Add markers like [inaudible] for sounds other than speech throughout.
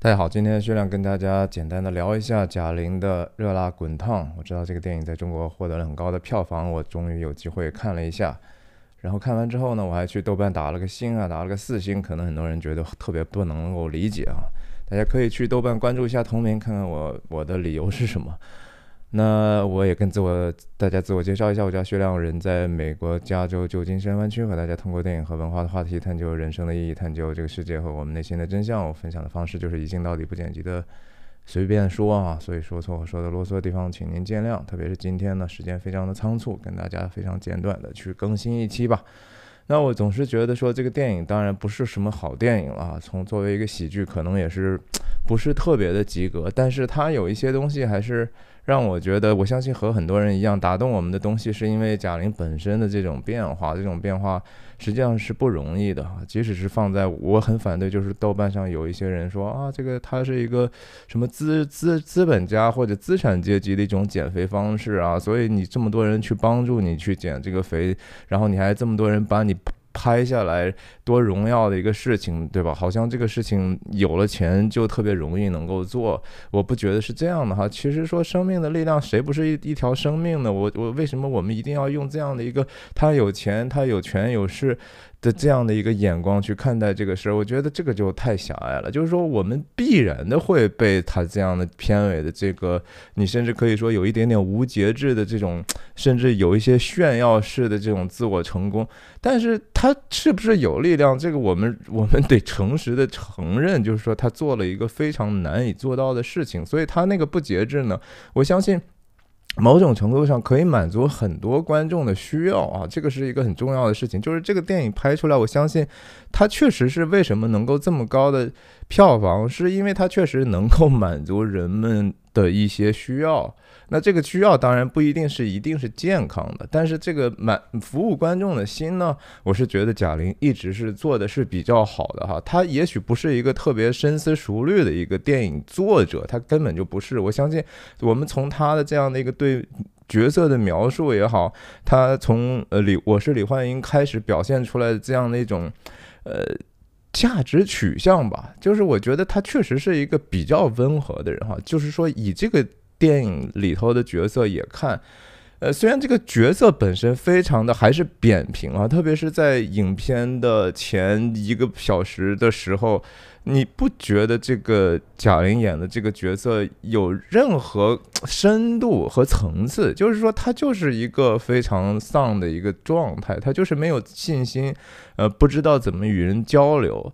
大家好，今天薛亮跟大家简单的聊一下贾玲的《热辣滚烫》。我知道这个电影在中国获得了很高的票房，我终于有机会看了一下。然后看完之后呢，我还去豆瓣打了个星啊，打了个四星。可能很多人觉得特别不能够理解啊，大家可以去豆瓣关注一下同名，看看我我的理由是什么。那我也跟自我大家自我介绍一下，我叫薛亮，人在美国加州旧金山湾区，和大家通过电影和文化的话题探究人生的意义，探究这个世界和我们内心的真相。我分享的方式就是一镜到底不剪辑的随便说啊，所以说错我说的啰嗦的地方，请您见谅。特别是今天呢，时间非常的仓促，跟大家非常简短的去更新一期吧。那我总是觉得说这个电影当然不是什么好电影了，从作为一个喜剧，可能也是。不是特别的及格，但是它有一些东西还是让我觉得，我相信和很多人一样，打动我们的东西是因为贾玲本身的这种变化，这种变化实际上是不容易的。即使是放在我很反对，就是豆瓣上有一些人说啊，这个她是一个什么资资资本家或者资产阶级的一种减肥方式啊，所以你这么多人去帮助你去减这个肥，然后你还这么多人把你拍下来。多荣耀的一个事情，对吧？好像这个事情有了钱就特别容易能够做，我不觉得是这样的哈。其实说生命的力量，谁不是一一条生命呢？我我为什么我们一定要用这样的一个他有钱、他有权有势的这样的一个眼光去看待这个事儿？我觉得这个就太狭隘了。就是说，我们必然的会被他这样的片尾的这个，你甚至可以说有一点点无节制的这种，甚至有一些炫耀式的这种自我成功。但是，他是不是有利？量这个我们我们得诚实的承认，就是说他做了一个非常难以做到的事情，所以他那个不节制呢，我相信某种程度上可以满足很多观众的需要啊，这个是一个很重要的事情。就是这个电影拍出来，我相信它确实是为什么能够这么高的票房，是因为它确实能够满足人们的一些需要。那这个需要当然不一定是一定是健康的，但是这个满服务观众的心呢，我是觉得贾玲一直是做的是比较好的哈。她也许不是一个特别深思熟虑的一个电影作者，她根本就不是。我相信我们从她的这样的一个对角色的描述也好，她从呃李我是李焕英开始表现出来的这样的一种，呃，价值取向吧，就是我觉得她确实是一个比较温和的人哈，就是说以这个。电影里头的角色也看，呃，虽然这个角色本身非常的还是扁平啊，特别是在影片的前一个小时的时候，你不觉得这个贾玲演的这个角色有任何深度和层次？就是说，她就是一个非常丧的一个状态，她就是没有信心，呃，不知道怎么与人交流。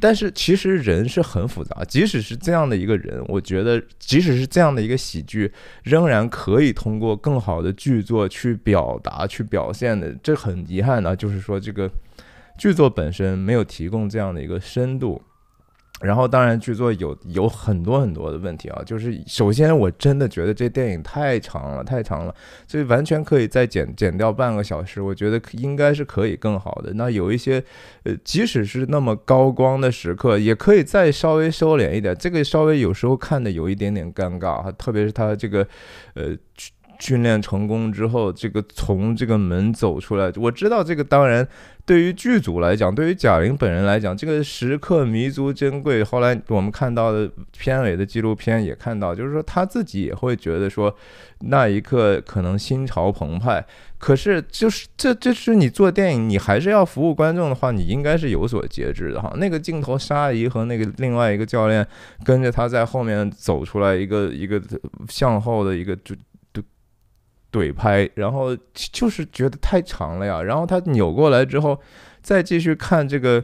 但是其实人是很复杂，即使是这样的一个人，我觉得即使是这样的一个喜剧，仍然可以通过更好的剧作去表达、去表现的。这很遗憾啊，就是说这个剧作本身没有提供这样的一个深度。然后，当然，剧作有有很多很多的问题啊。就是首先，我真的觉得这电影太长了，太长了，所以完全可以再剪剪掉半个小时。我觉得应该是可以更好的。那有一些，呃，即使是那么高光的时刻，也可以再稍微收敛一点。这个稍微有时候看的有一点点尴尬哈，特别是他这个，呃。训练成功之后，这个从这个门走出来，我知道这个。当然，对于剧组来讲，对于贾玲本人来讲，这个时刻弥足珍贵。后来我们看到的片尾的纪录片也看到，就是说她自己也会觉得说，那一刻可能心潮澎湃。可是，就是这，这是你做电影，你还是要服务观众的话，你应该是有所节制的哈。那个镜头，沙溢和那个另外一个教练跟着他在后面走出来，一个一个向后的一个就。怼拍，然后就是觉得太长了呀。然后他扭过来之后，再继续看这个，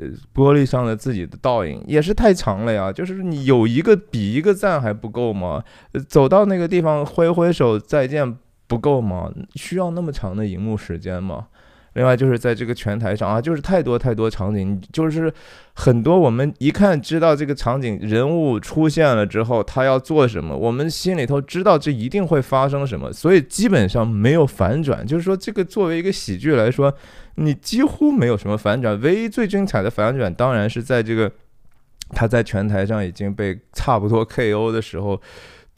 呃，玻璃上的自己的倒影也是太长了呀。就是你有一个比一个赞还不够吗？走到那个地方挥挥手再见不够吗？需要那么长的荧幕时间吗？另外就是在这个拳台上啊，就是太多太多场景，就是很多我们一看知道这个场景人物出现了之后，他要做什么，我们心里头知道这一定会发生什么，所以基本上没有反转。就是说这个作为一个喜剧来说，你几乎没有什么反转。唯一最精彩的反转当然是在这个他在拳台上已经被差不多 KO 的时候。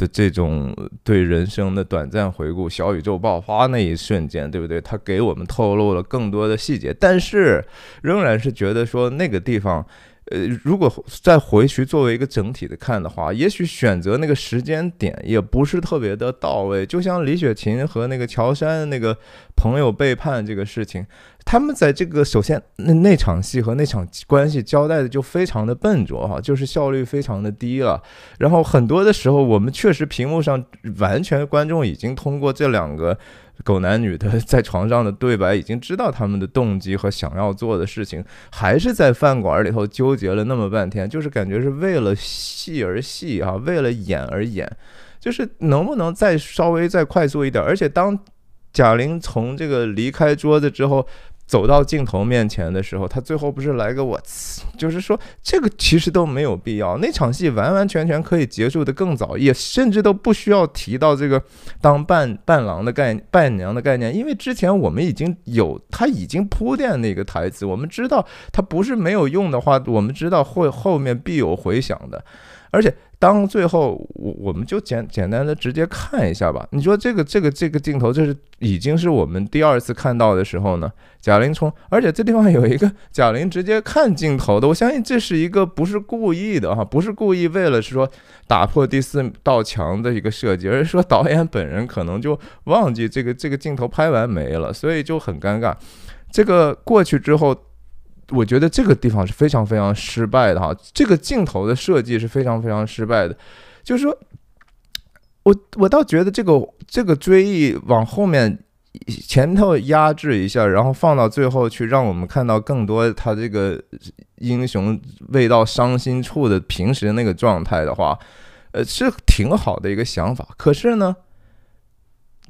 这种对人生的短暂回顾，小宇宙爆发那一瞬间，对不对？他给我们透露了更多的细节，但是仍然是觉得说那个地方。呃，如果再回去作为一个整体的看的话，也许选择那个时间点也不是特别的到位。就像李雪琴和那个乔杉那个朋友背叛这个事情，他们在这个首先那那场戏和那场关系交代的就非常的笨拙哈，就是效率非常的低了。然后很多的时候，我们确实屏幕上完全观众已经通过这两个。狗男女的 [laughs] 在床上的对白已经知道他们的动机和想要做的事情，还是在饭馆里头纠结了那么半天，就是感觉是为了戏而戏啊，为了演而演，就是能不能再稍微再快速一点？而且当贾玲从这个离开桌子之后。走到镜头面前的时候，他最后不是来个我次，[tsk] 就是说这个其实都没有必要。那场戏完完全全可以结束的更早，也甚至都不需要提到这个当伴伴郎的概伴娘的概念，因为之前我们已经有他已经铺垫那个台词，我们知道他不是没有用的话，我们知道后后面必有回响的，而且。当最后我我们就简简单的直接看一下吧。你说这个这个这个镜头，这是已经是我们第二次看到的时候呢。贾玲从，而且这地方有一个贾玲直接看镜头的，我相信这是一个不是故意的哈，不是故意为了是说打破第四道墙的一个设计，而是说导演本人可能就忘记这个这个镜头拍完没了，所以就很尴尬。这个过去之后。我觉得这个地方是非常非常失败的哈，这个镜头的设计是非常非常失败的。就是说，我我倒觉得这个这个追忆往后面前头压制一下，然后放到最后去，让我们看到更多他这个英雄未到伤心处的平时那个状态的话，呃，是挺好的一个想法。可是呢，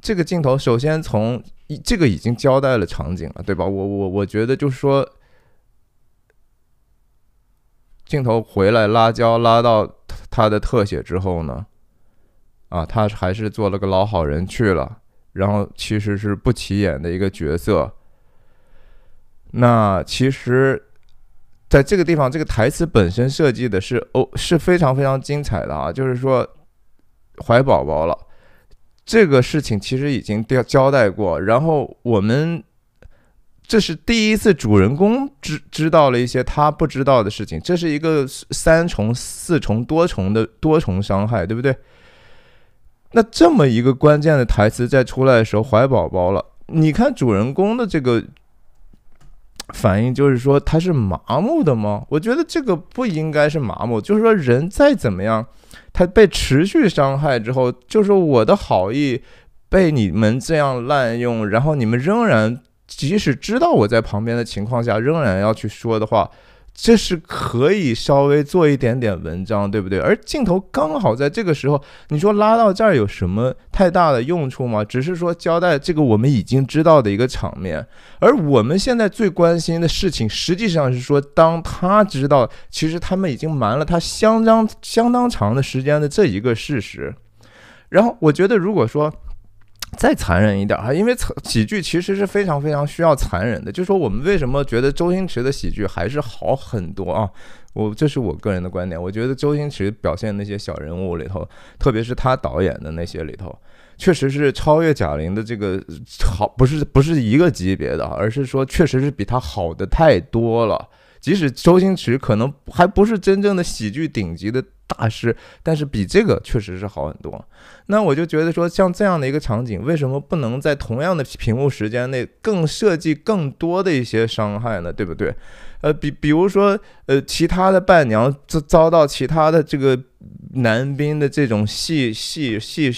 这个镜头首先从这个已经交代了场景了，对吧？我我我觉得就是说。镜头回来，拉焦拉到他的特写之后呢，啊，他还是做了个老好人去了。然后其实是不起眼的一个角色。那其实，在这个地方，这个台词本身设计的是哦，是非常非常精彩的啊。就是说怀宝宝了，这个事情其实已经交交代过。然后我们。这是第一次，主人公知知道了一些他不知道的事情，这是一个三重、四重、多重的多重伤害，对不对？那这么一个关键的台词在出来的时候怀宝宝了，你看主人公的这个反应，就是说他是麻木的吗？我觉得这个不应该是麻木，就是说人再怎么样，他被持续伤害之后，就是我的好意被你们这样滥用，然后你们仍然。即使知道我在旁边的情况下，仍然要去说的话，这是可以稍微做一点点文章，对不对？而镜头刚好在这个时候，你说拉到这儿有什么太大的用处吗？只是说交代这个我们已经知道的一个场面。而我们现在最关心的事情，实际上是说，当他知道其实他们已经瞒了他相当相当长的时间的这一个事实，然后我觉得如果说。再残忍一点啊，因为喜剧其实是非常非常需要残忍的。就说我们为什么觉得周星驰的喜剧还是好很多啊？我这是我个人的观点，我觉得周星驰表现那些小人物里头，特别是他导演的那些里头，确实是超越贾玲的这个好，不是不是一个级别的，而是说确实是比他好的太多了。即使周星驰可能还不是真正的喜剧顶级的大师，但是比这个确实是好很多。那我就觉得说，像这样的一个场景，为什么不能在同样的屏幕时间内更设计更多的一些伤害呢？对不对？呃，比比如说，呃，其他的伴娘遭遭到其他的这个男兵的这种戏戏。戏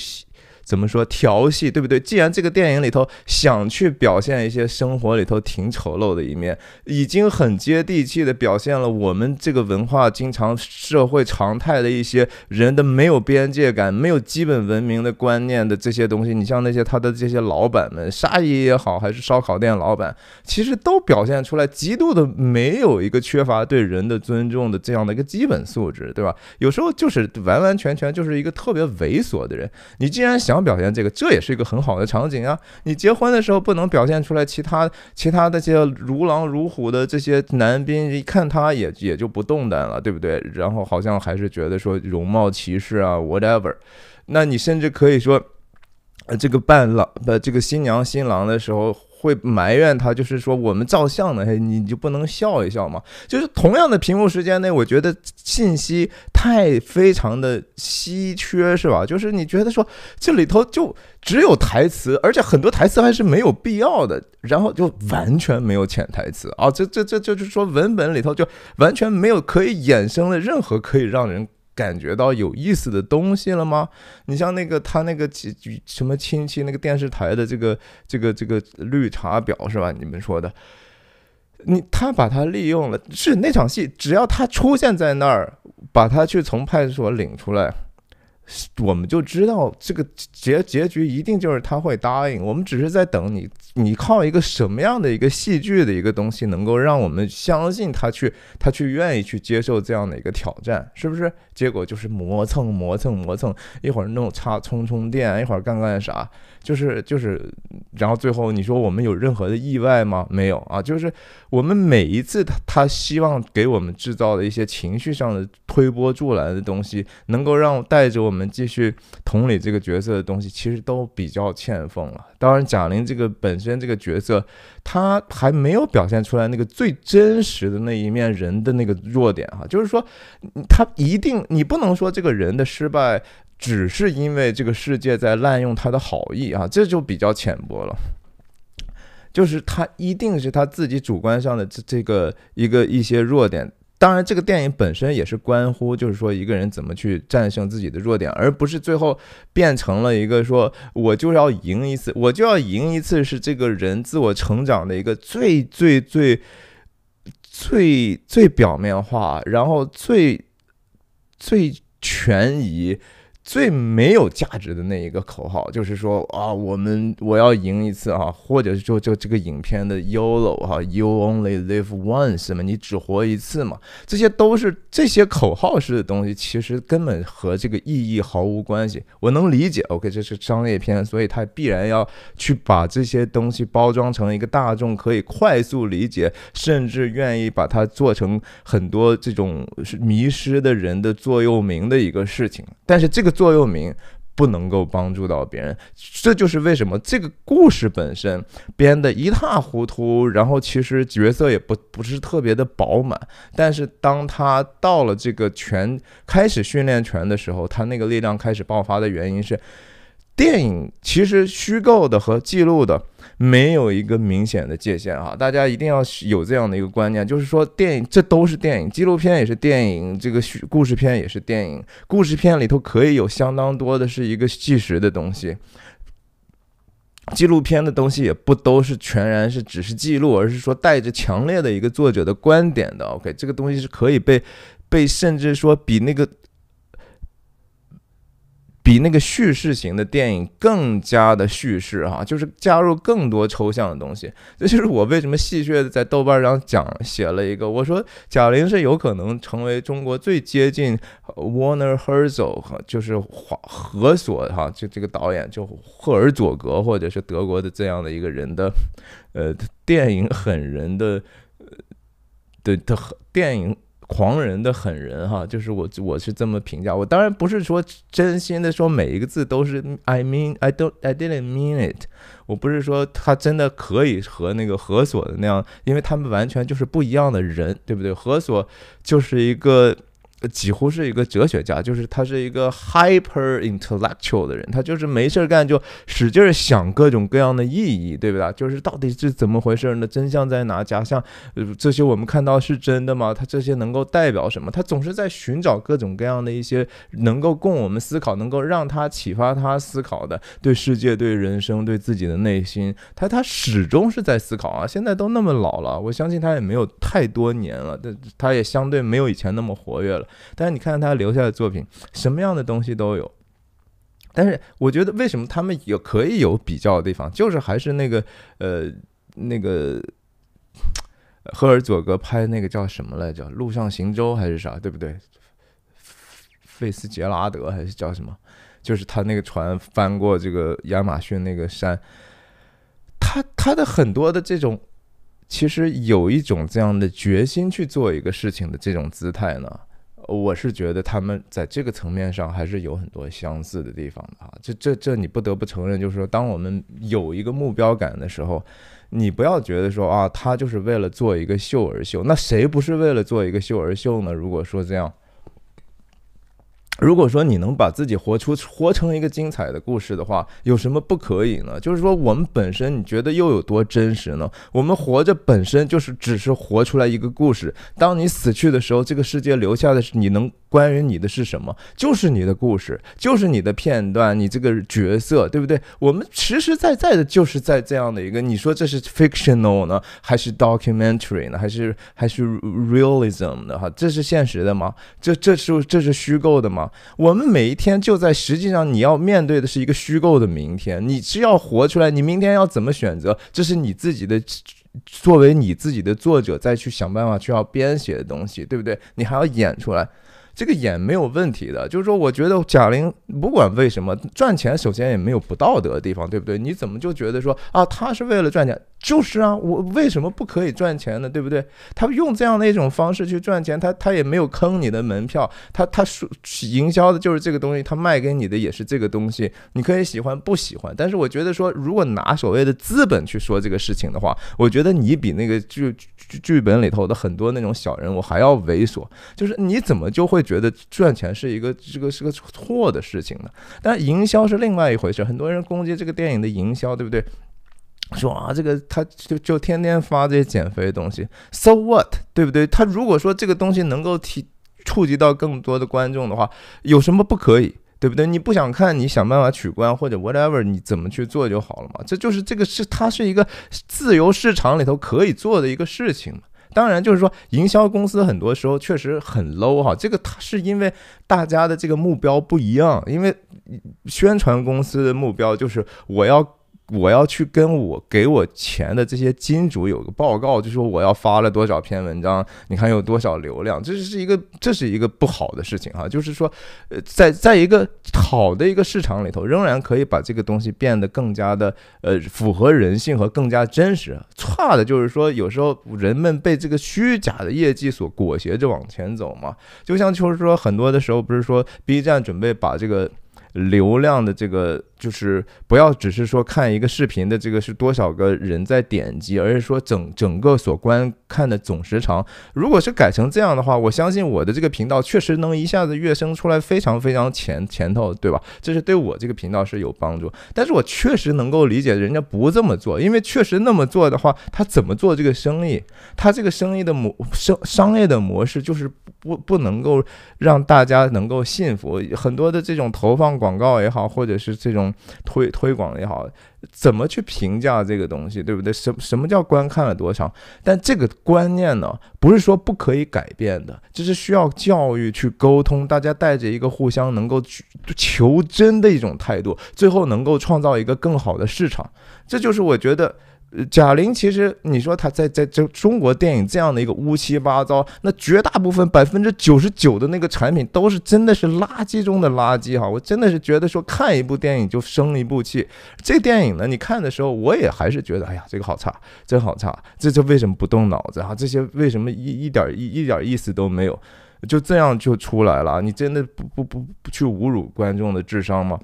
怎么说调戏对不对？既然这个电影里头想去表现一些生活里头挺丑陋的一面，已经很接地气的表现了我们这个文化经常社会常态的一些人的没有边界感、没有基本文明的观念的这些东西。你像那些他的这些老板们，沙爷也好，还是烧烤店老板，其实都表现出来极度的没有一个缺乏对人的尊重的这样的一个基本素质，对吧？有时候就是完完全全就是一个特别猥琐的人。你既然想。想表现这个，这也是一个很好的场景啊！你结婚的时候不能表现出来其他其他那些如狼如虎的这些男兵，一看他也也就不动弹了，对不对？然后好像还是觉得说容貌歧视啊，whatever。那你甚至可以说，这个伴郎的这个新娘新郎的时候。会埋怨他，就是说我们照相呢，你就不能笑一笑吗？就是同样的屏幕时间内，我觉得信息太非常的稀缺，是吧？就是你觉得说这里头就只有台词，而且很多台词还是没有必要的，然后就完全没有潜台词啊！这这这就是说文本里头就完全没有可以衍生的任何可以让人。感觉到有意思的东西了吗？你像那个他那个什么亲戚那个电视台的这个这个这个绿茶婊是吧？你们说的，你他把他利用了，是那场戏，只要他出现在那儿，把他去从派出所领出来。我们就知道这个结结局一定就是他会答应我们，只是在等你。你靠一个什么样的一个戏剧的一个东西，能够让我们相信他去，他去愿意去接受这样的一个挑战，是不是？结果就是磨蹭磨蹭磨蹭，一会儿弄插充充电，一会儿干干啥。就是就是，然后最后你说我们有任何的意外吗？没有啊，就是我们每一次他他希望给我们制造的一些情绪上的推波助澜的东西，能够让带着我们继续同理这个角色的东西，其实都比较欠奉了。当然，贾玲这个本身这个角色，她还没有表现出来那个最真实的那一面人的那个弱点哈，就是说，他一定你不能说这个人的失败。只是因为这个世界在滥用他的好意啊，这就比较浅薄了。就是他一定是他自己主观上的这这个一个一些弱点。当然，这个电影本身也是关乎，就是说一个人怎么去战胜自己的弱点，而不是最后变成了一个说我就要赢一次，我就要赢一次，是这个人自我成长的一个最最最最最表面化，然后最最全以。最没有价值的那一个口号，就是说啊，我们我要赢一次啊，或者是就就这个影片的 y o l o w 哈，“you only live once” 嘛，你只活一次嘛，这些都是这些口号式的东西，其实根本和这个意义毫无关系。我能理解，OK，这是商业片，所以它必然要去把这些东西包装成一个大众可以快速理解，甚至愿意把它做成很多这种迷失的人的座右铭的一个事情。但是这个。座右铭不能够帮助到别人，这就是为什么这个故事本身编的一塌糊涂。然后其实角色也不不是特别的饱满，但是当他到了这个拳开始训练拳的时候，他那个力量开始爆发的原因是。电影其实虚构的和记录的没有一个明显的界限啊，大家一定要有这样的一个观念，就是说电影这都是电影，纪录片也是电影，这个虚故事片也是电影，故事片里头可以有相当多的是一个纪实的东西，纪录片的东西也不都是全然是只是记录，而是说带着强烈的一个作者的观点的。OK，这个东西是可以被被甚至说比那个。比那个叙事型的电影更加的叙事哈，就是加入更多抽象的东西。这就是我为什么戏谑的在豆瓣上讲写了一个，我说贾玲是有可能成为中国最接近 Warner Herzog，就是华何索哈，就这个导演，就赫尔佐格或者是德国的这样的一个人的，呃，电影狠人的，的的电影。狂人的狠人哈，就是我，我是这么评价。我当然不是说真心的说每一个字都是。I mean, I don't, I didn't mean it。我不是说他真的可以和那个何所的那样，因为他们完全就是不一样的人，对不对？何所就是一个。几乎是一个哲学家，就是他是一个 hyper intellectual 的人，他就是没事儿干就使劲想各种各样的意义，对不对？就是到底是怎么回事呢？真相在哪？假象这些我们看到是真的吗？他这些能够代表什么？他总是在寻找各种各样的一些能够供我们思考，能够让他启发他思考的，对世界、对人生、对自己的内心，他他始终是在思考啊！现在都那么老了，我相信他也没有太多年了，但他也相对没有以前那么活跃了。但是你看他留下的作品，什么样的东西都有。但是我觉得为什么他们有可以有比较的地方，就是还是那个呃那个赫尔佐格拍那个叫什么来着《陆上行舟》还是啥，对不对？费斯杰拉德还是叫什么？就是他那个船翻过这个亚马逊那个山，他他的很多的这种，其实有一种这样的决心去做一个事情的这种姿态呢。我是觉得他们在这个层面上还是有很多相似的地方的啊。这这这你不得不承认，就是说，当我们有一个目标感的时候，你不要觉得说啊，他就是为了做一个秀而秀，那谁不是为了做一个秀而秀呢？如果说这样。如果说你能把自己活出、活成一个精彩的故事的话，有什么不可以呢？就是说，我们本身你觉得又有多真实呢？我们活着本身就是只是活出来一个故事。当你死去的时候，这个世界留下的是你能。关于你的是什么？就是你的故事，就是你的片段，你这个角色，对不对？我们实实在在的，就是在这样的一个，你说这是 fictional 呢，还是 documentary 呢，还是还是 realism 的哈？这是现实的吗？这这是这是虚构的吗？我们每一天就在实际上你要面对的是一个虚构的明天，你是要活出来，你明天要怎么选择？这是你自己的，作为你自己的作者再去想办法去要编写的东西，对不对？你还要演出来。这个演没有问题的，就是说，我觉得贾玲不管为什么赚钱，首先也没有不道德的地方，对不对？你怎么就觉得说啊，她是为了赚钱？就是啊，我为什么不可以赚钱呢？对不对？他用这样的一种方式去赚钱，他他也没有坑你的门票，他他说营销的就是这个东西，他卖给你的也是这个东西，你可以喜欢不喜欢。但是我觉得说，如果拿所谓的资本去说这个事情的话，我觉得你比那个剧剧剧本里头的很多那种小人，物还要猥琐。就是你怎么就会觉得赚钱是一个这个是个错的事情呢？但营销是另外一回事，很多人攻击这个电影的营销，对不对？说啊，这个他就就天天发这些减肥的东西，so what，对不对？他如果说这个东西能够提触及到更多的观众的话，有什么不可以，对不对？你不想看，你想办法取关或者 whatever，你怎么去做就好了嘛。这就是这个是它是一个自由市场里头可以做的一个事情嘛。当然就是说，营销公司很多时候确实很 low 哈，这个它是因为大家的这个目标不一样，因为宣传公司的目标就是我要。我要去跟我给我钱的这些金主有个报告，就说我要发了多少篇文章，你看有多少流量，这是一个这是一个不好的事情哈。就是说，呃，在在一个好的一个市场里头，仍然可以把这个东西变得更加的呃符合人性和更加真实。差的就是说，有时候人们被这个虚假的业绩所裹挟着往前走嘛。就像就是说，很多的时候不是说 B 站准备把这个流量的这个。就是不要只是说看一个视频的这个是多少个人在点击，而是说整整个所观看的总时长。如果是改成这样的话，我相信我的这个频道确实能一下子跃升出来非常非常前前头，对吧？这是对我这个频道是有帮助。但是我确实能够理解人家不这么做，因为确实那么做的话，他怎么做这个生意？他这个生意的模商商业的模式就是不不能够让大家能够信服。很多的这种投放广告也好，或者是这种。推推广也好，怎么去评价这个东西，对不对？什什么叫观看了多长？但这个观念呢，不是说不可以改变的，这是需要教育去沟通，大家带着一个互相能够求真的一种态度，最后能够创造一个更好的市场。这就是我觉得。贾玲，其实你说她在在这中国电影这样的一个乌七八糟，那绝大部分百分之九十九的那个产品都是真的是垃圾中的垃圾哈。我真的是觉得说看一部电影就生一部气，这电影呢，你看的时候我也还是觉得，哎呀，这个好差，真好差，这这为什么不动脑子啊？这些为什么一一点一一点意思都没有，就这样就出来了？你真的不不不不去侮辱观众的智商吗？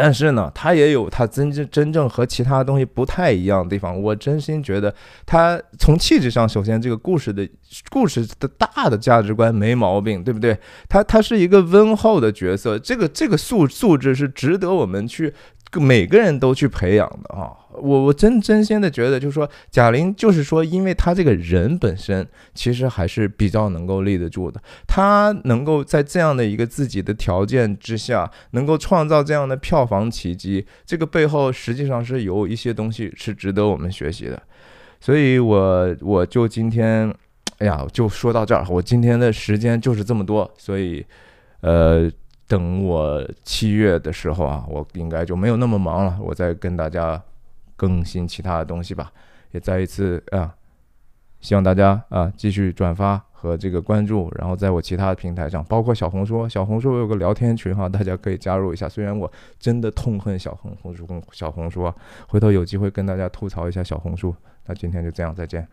但是呢，他也有他真正真正和其他东西不太一样的地方。我真心觉得，他从气质上，首先这个故事的故事的大的价值观没毛病，对不对？他他是一个温厚的角色，这个这个素素质是值得我们去。每个人都去培养的啊！我我真真心的觉得，就是说贾玲，就是说，因为她这个人本身其实还是比较能够立得住的。她能够在这样的一个自己的条件之下，能够创造这样的票房奇迹，这个背后实际上是有一些东西是值得我们学习的。所以，我我就今天，哎呀，就说到这儿。我今天的时间就是这么多，所以，呃。等我七月的时候啊，我应该就没有那么忙了，我再跟大家更新其他的东西吧。也再一次啊，希望大家啊继续转发和这个关注，然后在我其他的平台上，包括小红书，小红书我有个聊天群哈，大家可以加入一下。虽然我真的痛恨小红红书小红书，回头有机会跟大家吐槽一下小红书。那今天就这样，再见。